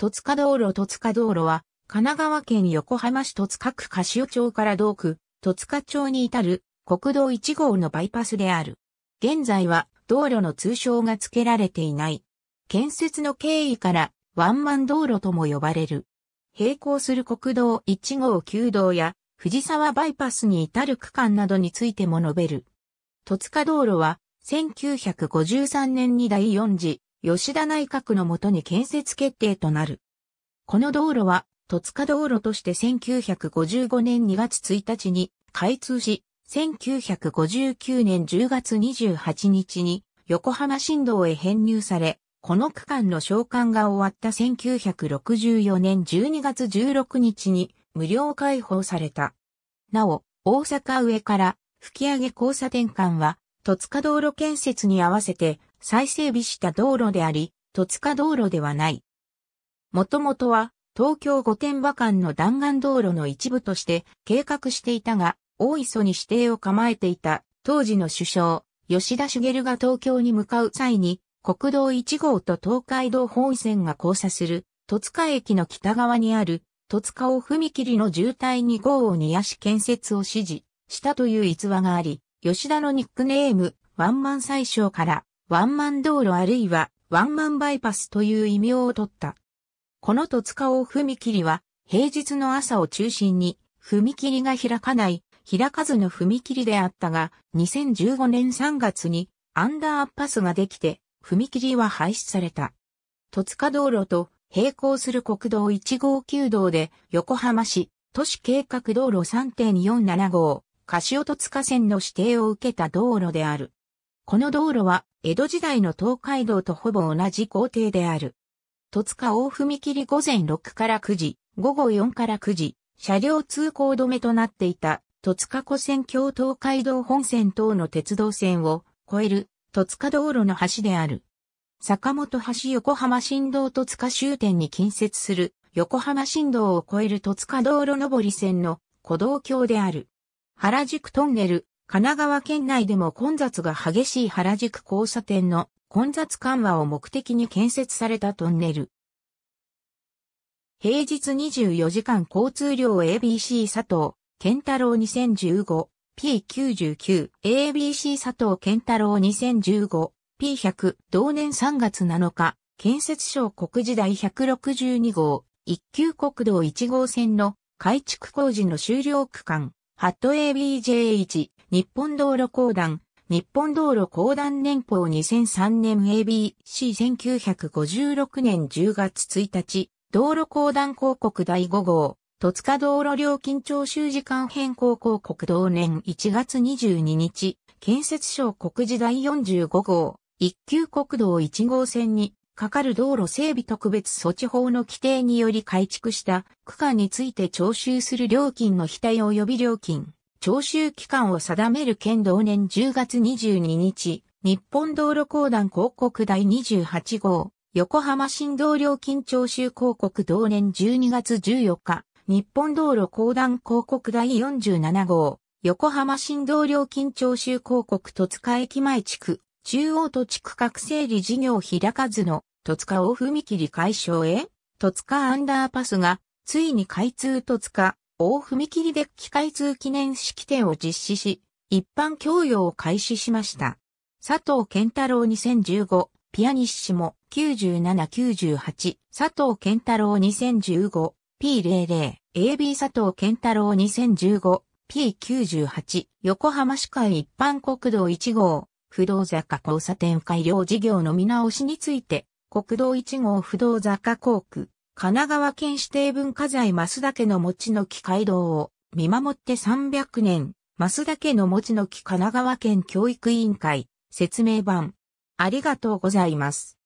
戸塚道路戸塚道路は、神奈川県横浜市戸塚区柏町から道区、戸塚町に至る国道1号のバイパスである。現在は道路の通称が付けられていない。建設の経緯からワンマン道路とも呼ばれる。並行する国道1号9道や藤沢バイパスに至る区間などについても述べる。戸塚道路は1953年に第4次吉田内閣のもとに建設決定となる。この道路は、戸塚道路として1955年2月1日に開通し、1959年10月28日に横浜新道へ編入され、この区間の召喚が終わった1964年12月16日に無料開放された。なお、大阪上から吹上交差点間は、戸塚道路建設に合わせて再整備した道路であり、戸塚道路ではない。もともとは、東京御殿場間の弾丸道路の一部として計画していたが、大磯に指定を構えていた当時の首相、吉田茂が東京に向かう際に、国道1号と東海道本線が交差する、戸塚駅の北側にある、戸塚を踏切の渋滞に号を煮やし建設を指示したという逸話があり、吉田のニックネーム、ワンマン最小から、ワンマン道路あるいはワンマンバイパスという異名を取った。この戸塚を踏切は平日の朝を中心に踏切が開かない開かずの踏切であったが2015年3月にアンダーアッパスができて踏切は廃止された。戸塚道路と並行する国道1号9道で横浜市都市計画道路3.475、カシオ戸塚線の指定を受けた道路である。この道路は、江戸時代の東海道とほぼ同じ工程である。戸塚大踏切午前6から9時、午後4から9時、車両通行止めとなっていた、戸塚湖線橋東海道本線等の鉄道線を越える、戸塚道路の橋である。坂本橋横浜新道戸塚終点に近接する、横浜新道を越える戸塚道路上り線の古道橋である。原宿トンネル、神奈川県内でも混雑が激しい原宿交差点の混雑緩和を目的に建設されたトンネル。平日24時間交通量 ABC 佐藤健太郎 2015P99 ABC 佐藤健太郎 2015P100 同年3月7日建設省国時代162号一級国道1号線の改築工事の終了区間ハット ABJ1、日本道路公団、日本道路公団年報2003年 ABC1956 年10月1日、道路公団広告第5号、戸塚道路料金徴収時間変更広告同年1月22日、建設省告示第45号、一級国道1号線にかかる道路整備特別措置法の規定により改築した区間について徴収する料金の非対及び料金、徴収期間を定める県同年10月22日、日本道路公団広告第28号、横浜振動料金徴収広告同年12月14日、日本道路公団広告第47号、横浜振動料金徴収広告戸塚駅前地区、中央土地区画整理事業開かずの戸塚大踏切解消へ、戸塚アンダーパスが、ついに開通戸塚、大踏切デッキ開通記念式典を実施し、一般供用を開始しました。佐藤健太郎2015、ピアニッシモ9798、佐藤健太郎 2015P00、AB 佐藤健太郎 2015P98、横浜市会一般国道1号、不動坂交差点改良事業の見直しについて、国道1号不動坂工区、神奈川県指定文化財増田家の餅の木街道を見守って300年、増田家の餅の木神奈川県教育委員会、説明版。ありがとうございます。